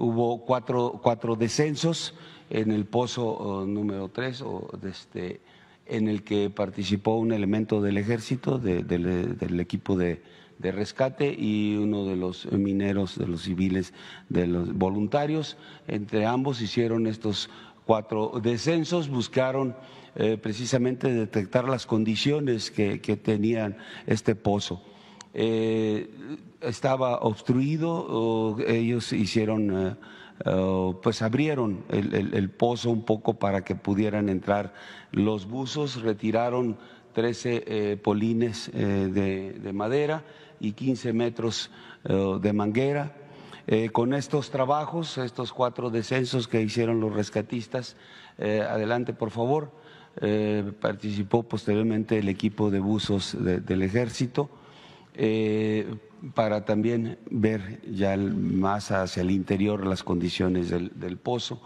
hubo cuatro, cuatro descensos en el pozo oh, número tres, este, en el que participó un elemento del ejército, del equipo de, rescate y uno de los mineros, de los civiles, de los voluntarios. Entre ambos hicieron estos cuatro descensos, buscaron eh, precisamente detectar las condiciones que tenían este pozo. Eh, estaba obstruido, ellos hicieron, eh, eh, pues abrieron el, pozo un poco para que pudieran entrar los buzos, retiraron 13 polines de, madera y 15 metros de manguera. con estos trabajos, estos cuatro descensos que hicieron los rescatistas. adelante, por favor. participó posteriormente el equipo de buzos del ejército eh, para también ver ya más hacia el interior las condiciones del, pozo.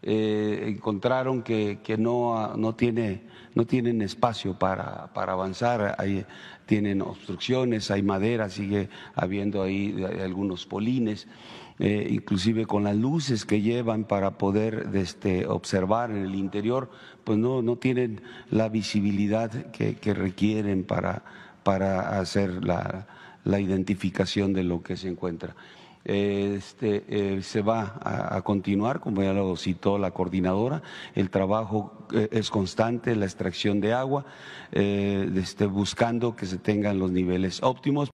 Eh, encontraron que, no, no, tiene, no tienen espacio para, avanzar, hay, tienen obstrucciones, hay madera, sigue habiendo ahí algunos polines, eh, inclusive con las luces que llevan para poder este, observar en el interior, pues no, no tienen la visibilidad que, que requieren para para hacer la, identificación de lo que se encuentra. Este, eh, se va a, continuar, como ya lo citó la coordinadora, el trabajo eh, es constante, la extracción de agua, eh, este, buscando que se tengan los niveles óptimos.